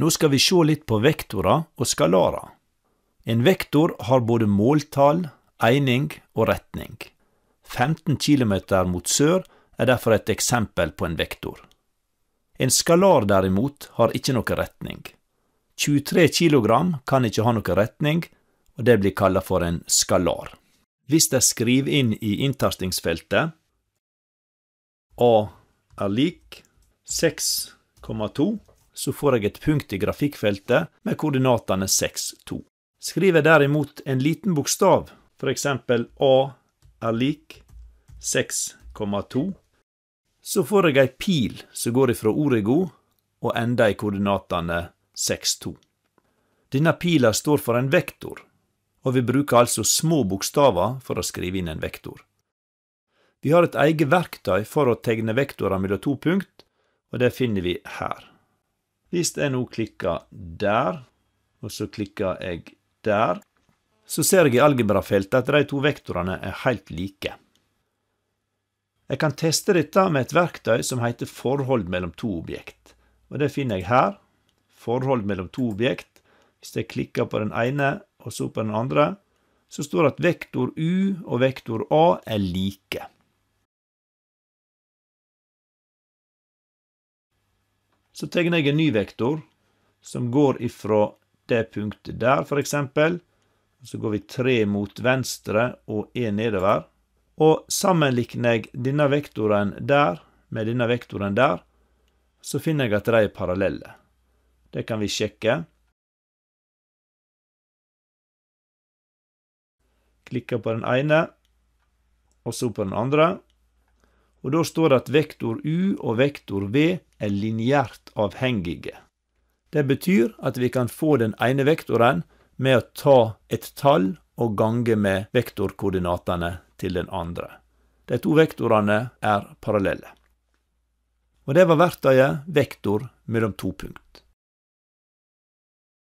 Nå skal vi se litt på vektorer og skalarer. En vektor har både måltall, eining og retning. 15 km mot sør er derfor et eksempel på en vektor. En skalar derimot har ikke noen retning. 23 kg kan ikke ha noen retning, og det blir kalla for en skalar. Hvis de skriver inn i inntastingsfeltet A er lik 6,2 så får jeg et punkt i grafikkfeltet med koordinatene 6, 2. Skriver jeg derimot en liten bokstav, for eksempel A er lik 6,2, så får jeg ei pil som går ifra origo og ender i koordinatene 6, 2. Denne pila står for en vektor, og vi bruker altså små bokstaver for å skrive inn en vektor. Vi har et eget verktøy for å tegne vektorer mellom to punkt, og det finner vi her. Hvis jeg nå klikker der, og så klikker jeg der, så ser jeg i algebrafeltet at de to vektorene er helt like. Jeg kan teste dette med et verktøy som heter forhold mellom to objekt. Og Det finner jeg her. Forhold mellom to objekt. Hvis jeg klikker på den ene og så på den andre, så står det at vektor U og vektor A er like. Så tegner jeg en ny vektor som går ifra det punktet der, for eksempel. Så går vi tre mot venstre og en nedover. Og sammenlikner jeg denne vektoren der med denne vektoren der, så finner jeg at de er parallelle. Det kan vi sjekke. Klikker på den ene, og så på den andre og da står det at vektor u og vektor v er lineært avhengige. Det betyr at vi kan få den ene vektoren med å ta et tall og gange med vektorkoordinatene til den andre. De to vektorene er parallelle. Og det var verktøyet vektor mellom to punkt.